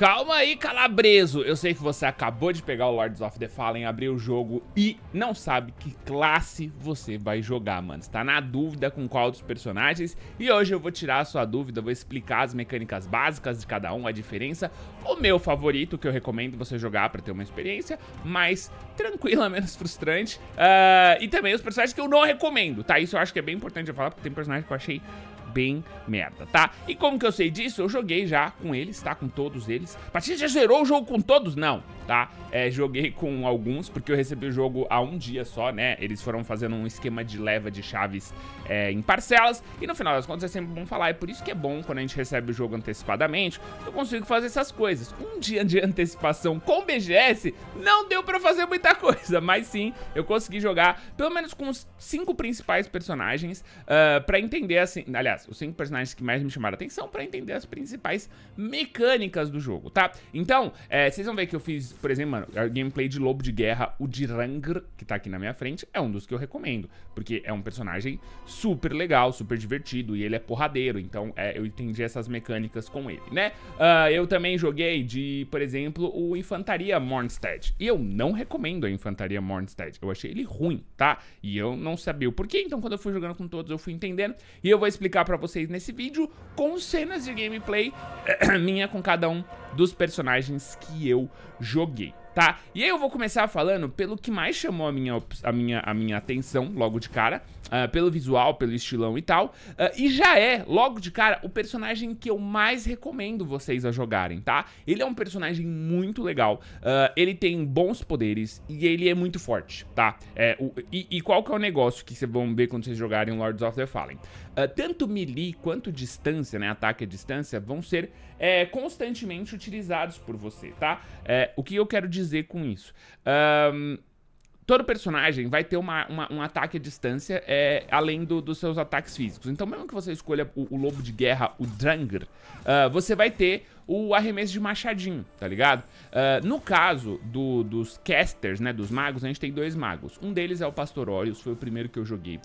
Calma aí, Calabreso. Eu sei que você acabou de pegar o Lords of the Fallen, abrir o jogo e não sabe que classe você vai jogar, mano. Está na dúvida com qual dos personagens e hoje eu vou tirar a sua dúvida, vou explicar as mecânicas básicas de cada um, a diferença, o meu favorito que eu recomendo você jogar para ter uma experiência mais tranquila, menos frustrante uh, e também os personagens que eu não recomendo, tá? Isso eu acho que é bem importante eu falar porque tem personagens que eu achei bem merda, tá? E como que eu sei disso? Eu joguei já com eles, tá? Com todos eles. Patrícia já zerou o jogo com todos? Não, tá? É, joguei com alguns, porque eu recebi o jogo há um dia só, né? Eles foram fazendo um esquema de leva de chaves é, em parcelas. E no final das contas é sempre bom falar. É por isso que é bom quando a gente recebe o jogo antecipadamente. Eu consigo fazer essas coisas. Um dia de antecipação com BGS não deu pra fazer muita coisa. Mas sim, eu consegui jogar pelo menos com os cinco principais personagens uh, pra entender, assim... Aliás, aliás, os cinco personagens que mais me chamaram atenção para entender as principais mecânicas do jogo, tá? Então, é, vocês vão ver que eu fiz, por exemplo, mano, a é gameplay de Lobo de Guerra, o Dirangr, que tá aqui na minha frente, é um dos que eu recomendo, porque é um personagem super legal, super divertido, e ele é porradeiro, então é, eu entendi essas mecânicas com ele, né? Uh, eu também joguei de, por exemplo, o Infantaria Mornstead, e eu não recomendo a Infantaria Mornstead, eu achei ele ruim, tá? E eu não sabia o porquê, então quando eu fui jogando com todos, eu fui entendendo, e eu vou explicar pra para vocês nesse vídeo com cenas de gameplay minha com cada um dos personagens que eu joguei tá? E aí eu vou começar falando pelo que mais chamou a minha, a minha, a minha atenção logo de cara, uh, pelo visual, pelo estilão e tal, uh, e já é, logo de cara, o personagem que eu mais recomendo vocês a jogarem, tá? Ele é um personagem muito legal, uh, ele tem bons poderes e ele é muito forte, tá? É, o, e, e, qual que é o negócio que vocês vão ver quando vocês jogarem Lords of the Fallen? Ah, tanto melee quanto distância, né, ataque à distância, vão ser é, constantemente utilizados por você, tá? É, o que eu quero dizer com isso? Um, todo personagem vai ter uma, uma, um ataque à distância é, além do, dos seus ataques físicos. Então, mesmo que você escolha o, o lobo de guerra, o Drangr, uh, você vai ter o arremesso de machadinho, tá ligado? Uh, no caso do, dos casters, né, dos magos, a gente tem dois magos. Um deles é o Pastor Orius, foi o primeiro que eu joguei. Uh,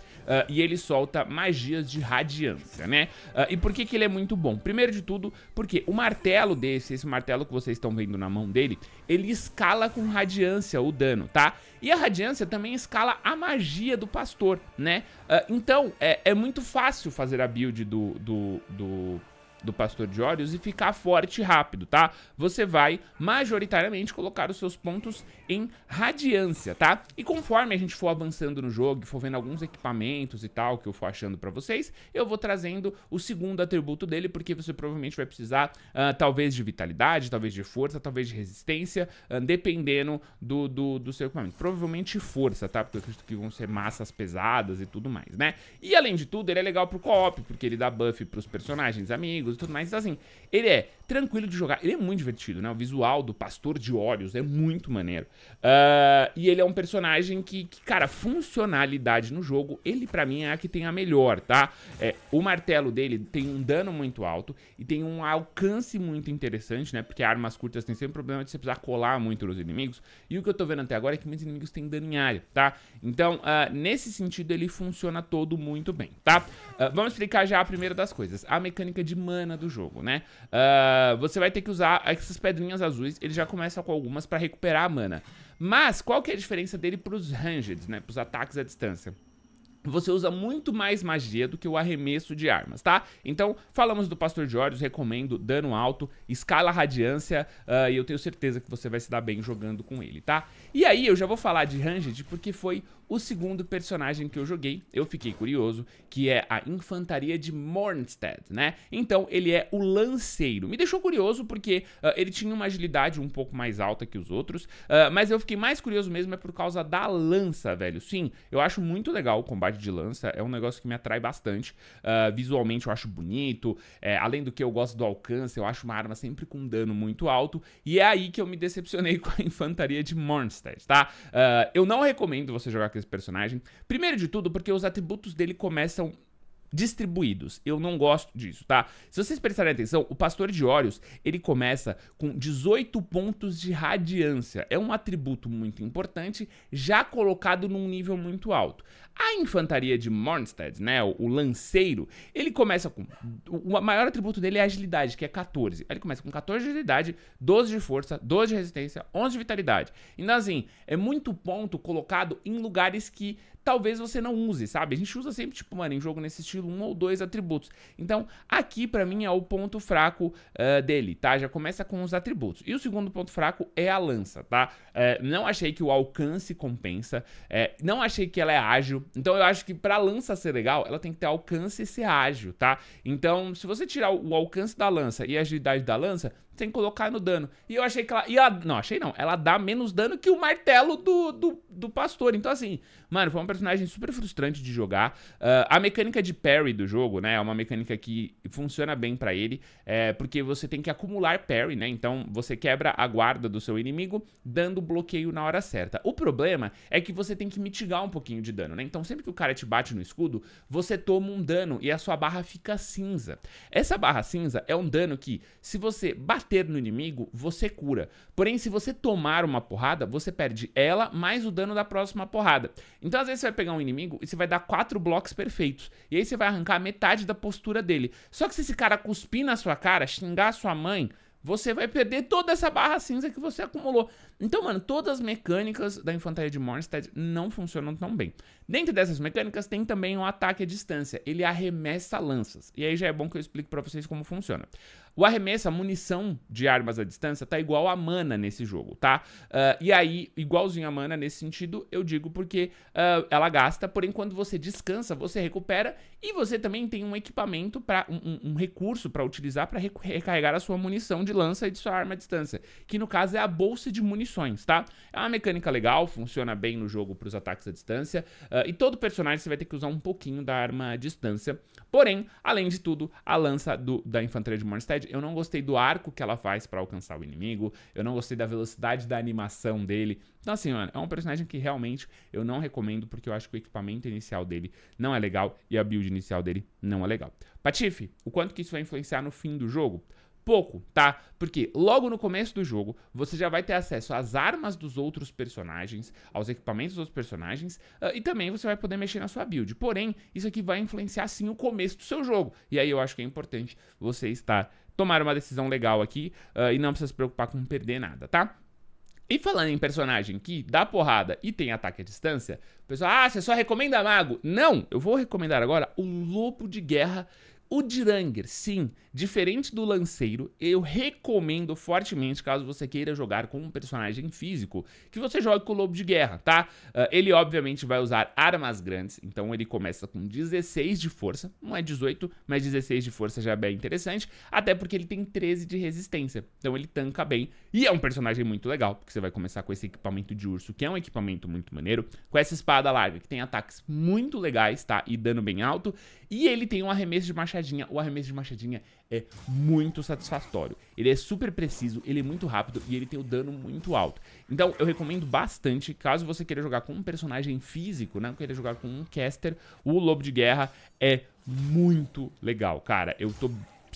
e ele solta magias de radiância, né? Uh, e por que, que ele é muito bom? Primeiro de tudo, porque o martelo desse, esse martelo que vocês estão vendo na mão dele, ele escala com radiância o dano, tá? E a radiância também escala a magia do pastor, né? então, é, é muito fácil fazer a build do, do, do do Pastor de Órios e ficar forte e rápido, tá? Você vai majoritariamente colocar os seus pontos em radiância, tá? E conforme a gente for avançando no jogo, for vendo alguns equipamentos e tal que eu for achando para vocês, eu vou trazendo o segundo atributo dele, porque você provavelmente vai precisar uh, talvez de vitalidade, talvez de força, talvez de resistência, uh, dependendo do, do, do seu equipamento. Provavelmente força, tá? Porque eu acredito que vão ser massas pesadas e tudo mais, né? E além de tudo, ele é legal pro co-op, porque ele dá buff pros personagens amigos, tudo mais. Então, assim, ele é tranquilo de jogar. Ele é muito divertido, né? O visual do Pastor de Olhos é muito maneiro. Uh, e ele é um personagem que, que, cara, funcionalidade no jogo, ele para mim é a que tem a melhor, tá? É, o martelo dele tem um dano muito alto e tem um alcance muito interessante, né? Porque armas curtas tem sempre o problema de você precisar colar muito nos inimigos. E o que eu tô vendo até agora é que muitos inimigos têm dano em área, tá? Então, uh, nesse sentido, ele funciona todo muito bem, tá? Uh, vamos explicar já a primeira das coisas, a mecânica de mana do jogo, né? Uh, ah, você vai ter que usar essas pedrinhas azuis. Ele já começa com algumas para recuperar a mana. Mas qual que é a diferença dele pros ranged, né? Pros ataques à distância? você usa muito mais magia do que o arremesso de armas, tá? Então, falamos do Pastor de Horus, recomendo dano alto, escala radiância, uh, e eu tenho certeza que você vai se dar bem jogando com ele, tá? E aí, eu já vou falar de Ranged, porque foi o segundo personagem que eu joguei, eu fiquei curioso, que é a Infantaria de Mornstead, né? Então ele é o Lanceiro. Me deixou curioso porque uh, ele tinha uma agilidade um pouco mais alta que os outros, uh, mas eu fiquei mais curioso mesmo é por causa da lança, velho. Sim, eu acho muito legal o combate de lança, é um negócio que me atrai bastante. Uh, visualmente eu acho bonito, é, além do que eu gosto do alcance, eu acho uma arma sempre com dano muito alto, e é aí que eu me decepcionei com a Infantaria de Mornstead, tá? eu não recomendo você jogar com esse personagem. Primeiro de tudo, porque os atributos dele começam distribuídos. Eu não gosto disso, tá? Se vocês prestarem atenção, o pastor de Órios, ele começa com 18 pontos de radiância. É um atributo muito importante, já colocado num nível muito alto. A infantaria de Mornstead, né, o, o lanceiro, ele começa com... O maior atributo dele é agilidade, que é 14. Ele começa com 14 de agilidade, 12 de força, 12 de resistência, 11 de vitalidade. Então, assim, é muito ponto colocado em lugares que talvez você não use, sabe? A gente usa sempre, tipo, mano, em jogo nesse estilo, um ou dois atributos. Então, aqui para mim é o ponto fraco uh, dele, tá? Já começa com os atributos. E o segundo ponto fraco é a lança, tá? Uh, não achei que o alcance compensa, uh, não achei que ela é ágil. Então, eu acho que pra lança ser legal, ela tem que ter alcance e ser ágil, tá? Então, se você tirar o alcance da lança e a agilidade da lança, tem que colocar no dano. E eu achei que ela. E ela não, achei não. Ela dá menos dano que o martelo do, do, do pastor. Então, assim, mano, foi uma personagem super frustrante de jogar. Uh, a mecânica de parry do jogo, né? É uma mecânica que funciona bem para ele. É, porque você tem que acumular parry, né? Então você quebra a guarda do seu inimigo, dando bloqueio na hora certa. O problema é que você tem que mitigar um pouquinho de dano, né? Então, sempre que o cara te bate no escudo, você toma um dano e a sua barra fica cinza. Essa barra cinza é um dano que, se você bater bater no inimigo, você cura. Porém, se você tomar uma porrada, você perde ela mais o dano da próxima porrada. Então, às vezes, você vai pegar um inimigo e você vai dar quatro blocos perfeitos. E aí você vai arrancar metade da postura dele. Só que se esse cara cuspir na sua cara, xingar a sua mãe, você vai perder toda essa barra cinza que você acumulou. Então, mano, todas as mecânicas da infantaria de Mornstead não funcionam tão bem. Dentro dessas mecânicas tem também o um ataque à distância, ele arremessa lanças. E aí já é bom que eu explique para vocês como funciona. O arremesso, a munição de armas à distância, tá igual a mana nesse jogo, tá? Uh, e aí, igualzinho a mana nesse sentido, eu digo porque uh, ela gasta, porém, quando você descansa, você recupera e você também tem um equipamento, para um, um, recurso para utilizar para recarregar a sua munição de lança e de sua arma à distância, que no caso é a bolsa de munições, tá? É uma mecânica legal, funciona bem no jogo para os ataques à distância, uh, e todo personagem você vai ter que usar um pouquinho da arma à distância. Porém, além de tudo, a lança do, da infantaria de Mornstead eu não gostei do arco que ela faz para alcançar o inimigo, eu não gostei da velocidade da animação dele. Então, assim, mano, é um personagem que realmente eu não recomendo, porque eu acho que o equipamento inicial dele não é legal e a build inicial dele não é legal. Patife, o quanto que isso vai influenciar no fim do jogo? pouco, tá? Porque logo no começo do jogo você já vai ter acesso às armas dos outros personagens, aos equipamentos dos personagens ah, e também você vai poder mexer na sua build. Porém, isso aqui vai influenciar sim o começo do seu jogo. E aí eu acho que é importante você estar tomar uma decisão legal aqui uh, e não precisa se preocupar com perder nada, tá? E falando em personagem que dá porrada e tem ataque à distância, o pessoal, ah, você só recomenda mago. Não, eu vou recomendar agora o Lobo de Guerra o Diranger, sim, diferente do Lanceiro, eu recomendo fortemente, caso você queira jogar com um personagem físico, que você jogue com o Lobo de Guerra, tá? Uh, ele, obviamente, vai usar armas grandes, então ele começa com 16 de força, não é 18, mas 16 de força já é bem interessante, até porque ele tem 13 de resistência, então ele tanca bem, e é um personagem muito legal, porque você vai começar com esse equipamento de urso, que é um equipamento muito maneiro, com essa espada larga, que tem ataques muito legais, tá? E dano bem alto, e ele tem um arremesso de machado machadinha arremesso de machadinha é muito satisfatório. Ele é super preciso, ele é muito rápido e ele tem o dano muito alto. Então eu recomendo bastante, caso você queira jogar com um personagem físico, não né, queira jogar com um caster, o Lobo de Guerra é muito legal, cara. Eu tô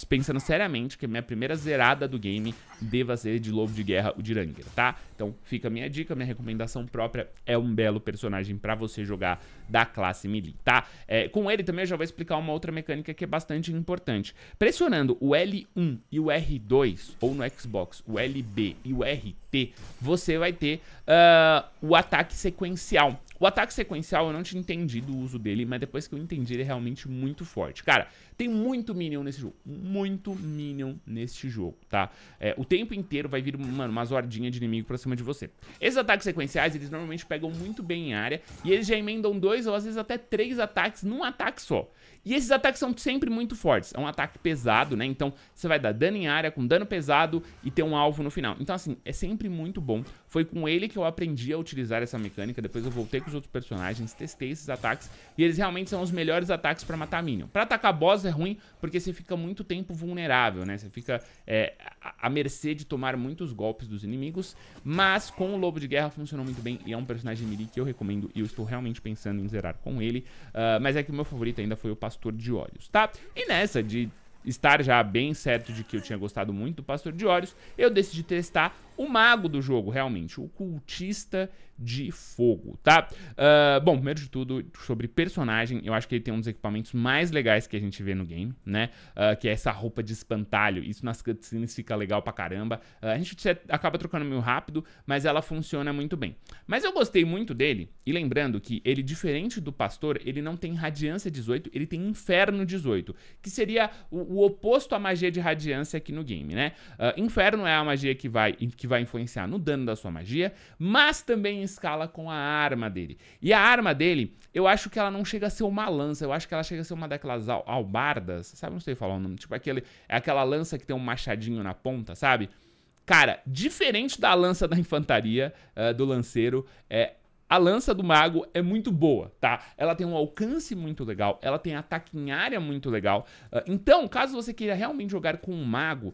pensando seriamente que a minha primeira zerada do game deva ser de Lobo de Guerra, o Diranger, tá? Então fica a minha dica, minha recomendação própria é um belo personagem pra você jogar da classe melee, tá? É, com ele também eu já vou explicar uma outra mecânica que é bastante importante. Pressionando o L1 e o R2, ou no Xbox, o LB e o RT, você vai ter uh, o ataque sequencial o ataque sequencial eu não tinha entendido o uso dele, mas depois que eu entendi ele é realmente muito forte. Cara, tem muito Minion nesse jogo, muito Minion neste jogo, tá? É, o tempo inteiro vai vir, mano, uma zordinha de inimigo pra cima de você. Esses ataques sequenciais, eles normalmente pegam muito bem em área e eles já emendam dois ou às vezes até três ataques num ataque só. E esses ataques são sempre muito fortes. É um ataque pesado, né? Então você vai dar dano em área com dano pesado e ter um alvo no final. Então, assim, é sempre muito bom. Foi com ele que eu aprendi a utilizar essa mecânica. Depois eu voltei com os outros personagens, testei esses ataques. E eles realmente são os melhores ataques pra matar minion. Pra atacar boss é ruim, porque você fica muito tempo vulnerável, né? Você fica é, à mercê de tomar muitos golpes dos inimigos. Mas com o Lobo de Guerra funcionou muito bem. E é um personagem melee que eu recomendo. E eu estou realmente pensando em zerar com ele. Uh, mas é que o meu favorito ainda foi o Pastor de Olhos, tá? E nessa de estar já bem certo de que eu tinha gostado muito do Pastor de Olhos, eu decidi testar o mago do jogo, realmente, o cultista de fogo, tá? Uh, bom, primeiro de tudo, sobre personagem, eu acho que ele tem um dos equipamentos mais legais que a gente vê no game, né? Uh, que é essa roupa de espantalho. Isso nas cutscenes fica legal pra caramba. Uh, a gente acaba trocando meio rápido, mas ela funciona muito bem. Mas eu gostei muito dele, e lembrando que ele, diferente do pastor, ele não tem radiância 18, ele tem inferno 18, que seria o, o oposto à magia de radiância aqui no game, né? inferno é a magia que vai, que vai influenciar no dano da sua magia, mas também escala com a arma dele. E a arma dele, eu acho que ela não chega a ser uma lança, eu acho que ela chega a ser uma daquelas al albardas, sabe? Não sei falar o nome. Tipo, aquele, é aquela lança que tem um machadinho na ponta, sabe? Cara, diferente da lança da infantaria, uh, do lanceiro, é, a lança do mago é muito boa, tá? Ela tem um alcance muito legal, ela tem ataque em área muito legal. Eh, então, caso você queira realmente jogar com um mago,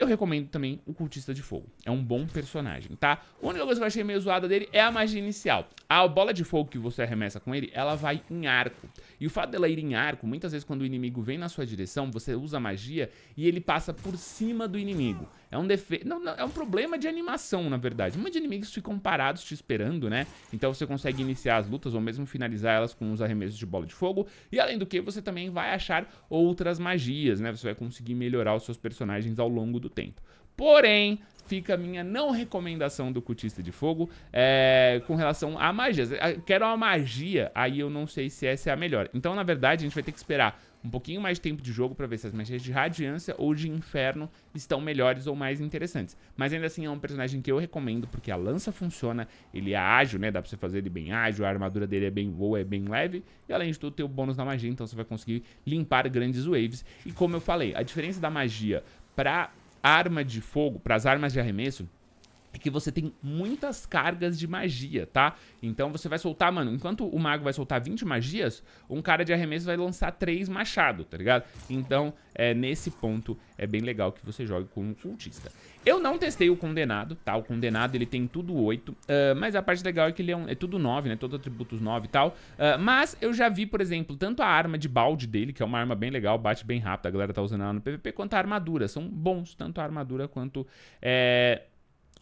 eu recomendo também o Cultista de Fogo. É um bom personagem, tá? A única coisa que eu achei meio zoada dele é a magia inicial. A bola de fogo que você arremessa com ele, ela vai em arco. E o fato dela ir em arco, muitas vezes quando o inimigo vem na sua direção, você usa magia e ele passa por cima do inimigo. É um defe... Não, não, é um problema de animação, na verdade. Muitos inimigos ficam parados te esperando, né? Então você consegue iniciar as lutas ou mesmo finalizar elas com os arremessos de bola de fogo. E além do que, você também vai achar outras magias, né? Você vai conseguir melhorar os seus personagens ao longo do tempo. Porém, fica a minha não recomendação do Cutista de Fogo é, com relação a magias. É, quero a magia, aí eu não sei se essa é a melhor. Então, na verdade, a gente vai ter que esperar um pouquinho mais de tempo de jogo para ver se as magias de Radiância ou de Inferno estão melhores ou mais interessantes. Mas ainda assim é um personagem que eu recomendo porque a lança funciona, ele é ágil, né? Dá para você fazer ele bem ágil, a armadura dele é bem boa, é bem leve. E além de tudo tem o bônus da magia, então você vai conseguir limpar grandes waves. E como eu falei, a diferença da magia para arma de fogo, para as armas de arremesso, que você tem muitas cargas de magia, tá? Então você vai soltar, mano, enquanto o mago vai soltar 20 magias, um cara de arremesso vai lançar 3 machado, tá ligado? Então, é, nesse ponto, é bem legal que você jogue com um cultista. Eu não testei o Condenado, tá? O Condenado, ele tem tudo 8, uh, ah, mas a parte legal é que ele é, um, é tudo 9, né? Todo atributos 9 e tal. Uh, mas eu já vi, por exemplo, tanto a arma de balde dele, que é uma arma bem legal, bate bem rápido, a galera tá usando ela no PVP, quanto a armadura. São bons, tanto a armadura quanto... É,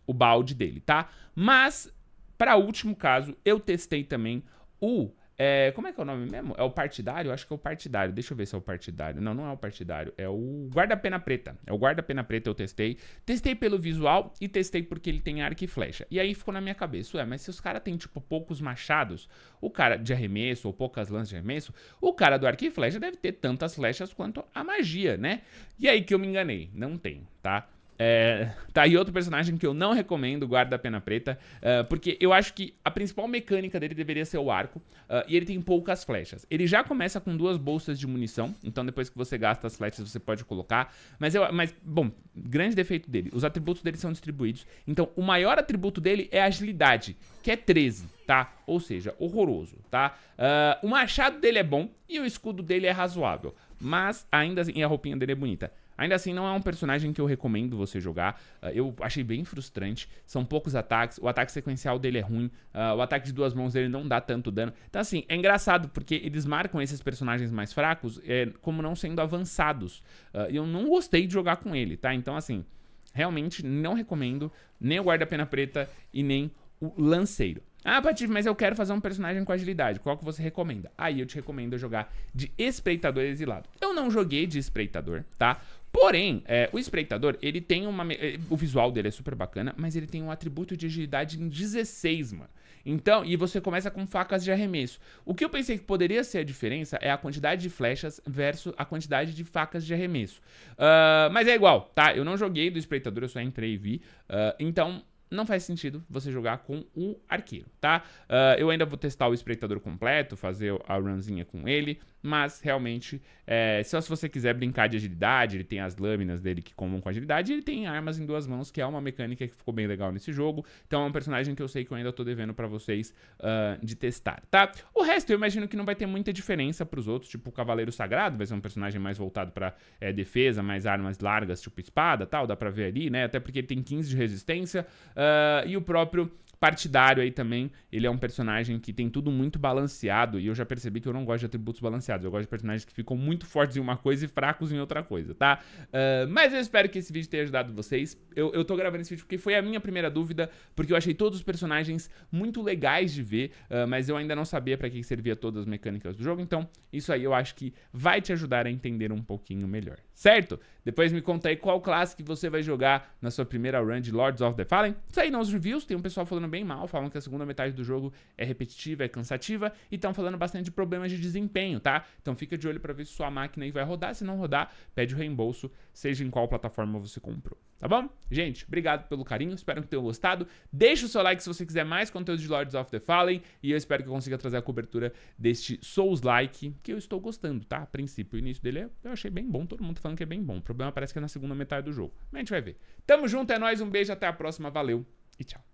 o balde dele, tá? Mas, para último caso, eu testei também o é, como é que é o nome mesmo? É o partidário? Acho que é o partidário. Deixa eu ver se é o partidário. Não, não é o partidário. É o guarda-pena preta. É o guarda-pena preta eu testei. Testei pelo visual e testei porque ele tem arco e flecha. E aí ficou na minha cabeça, ué, mas se os caras têm, tipo, poucos machados, o cara de arremesso ou poucas lanças de arremesso, o cara do arco e flecha deve ter tantas flechas quanto a magia, né? E aí que eu me enganei. Não tem, tá? É, tá aí outro personagem que eu não recomendo, Guarda Pena Preta, uh, porque eu acho que a principal mecânica dele deveria ser o arco, uh, e ele tem poucas flechas. Ele já começa com duas bolsas de munição, então depois que você gasta as flechas você pode colocar, mas, eu, mas bom, grande defeito dele, os atributos dele são distribuídos, então o maior atributo dele é agilidade, que é 13, tá? Ou seja, horroroso, tá? Uh, o machado dele é bom e o escudo dele é razoável, mas ainda assim a roupinha dele é bonita. Ainda assim, não é um personagem que eu recomendo você jogar. Uh, eu achei bem frustrante. São poucos ataques. O ataque sequencial dele é ruim. Uh, o ataque de duas mãos dele não dá tanto dano. Então, assim, é engraçado porque eles marcam esses personagens mais fracos é, como não sendo avançados. Uh, eu não gostei de jogar com ele, tá? Então, assim, realmente não recomendo nem o guarda-pena preta e nem o lanceiro. Ah, Patife, mas eu quero fazer um personagem com agilidade. Qual que você recomenda? Aí eu te recomendo jogar de espreitador exilado. Eu não joguei de espreitador, tá? Porém, é, o espreitador, ele tem uma. Eh, o visual dele é super bacana, mas ele tem um atributo de agilidade em 16, mano. Então, e você começa com facas de arremesso. O que eu pensei que poderia ser a diferença é a quantidade de flechas versus a quantidade de facas de arremesso. Uh, mas é igual, tá? Eu não joguei do espreitador, eu só entrei e vi. Uh, então, não faz sentido você jogar com o arqueiro, tá? Uh, eu ainda vou testar o espreitador completo, fazer a runzinha com ele, mas realmente, é, só se você quiser brincar de agilidade, ele tem as lâminas dele que combam com agilidade, e ele tem armas em duas mãos, que é uma mecânica que ficou bem legal nesse jogo. Então é um personagem que eu sei que eu ainda tô devendo para vocês uh, de testar, tá? O resto eu imagino que não vai ter muita diferença para os outros, tipo o Cavaleiro Sagrado, vai ser um personagem mais voltado para é, eh, defesa, mais armas largas, tipo espada, tal, dá para ver ali, né? Até porque ele tem 15 de resistência. Uh, e o próprio partidário aí também, ele é um personagem que tem tudo muito balanceado, e eu já percebi que eu não gosto de atributos balanceados, eu gosto de personagens que ficam muito fortes em uma coisa e fracos em outra coisa, tá? Uh, mas eu espero que esse vídeo tenha ajudado vocês. Eu, eu tô gravando esse vídeo porque foi a minha primeira dúvida, porque eu achei todos os personagens muito legais de ver, uh, mas eu ainda não sabia para que servia todas as mecânicas do jogo, então isso aí eu acho que vai te ajudar a entender um pouquinho melhor certo? Depois me conta aí qual classe que você vai jogar na sua primeira run de Lords of the Fallen. Isso não os reviews, tem um pessoal falando bem mal, falando que a segunda metade do jogo é repetitiva, é cansativa, e estão falando bastante de problemas de desempenho, tá? Então fica de olho para ver se sua máquina aí vai rodar, se não rodar, pede o reembolso, seja em qual plataforma você comprou, tá bom? Gente, obrigado pelo carinho, espero que tenham gostado. Deixa o seu like se você quiser mais conteúdo de Lords of the Fallen, e eu espero que eu consiga trazer a cobertura deste Souls-like, que eu estou gostando, tá? A princípio, o início dele é, eu achei bem bom, todo mundo tá falando falando que é bem bom. O problema parece que é na segunda metade do jogo. Mas a gente vai ver. Tamo junto, é nóis, um beijo, até a próxima, valeu e tchau.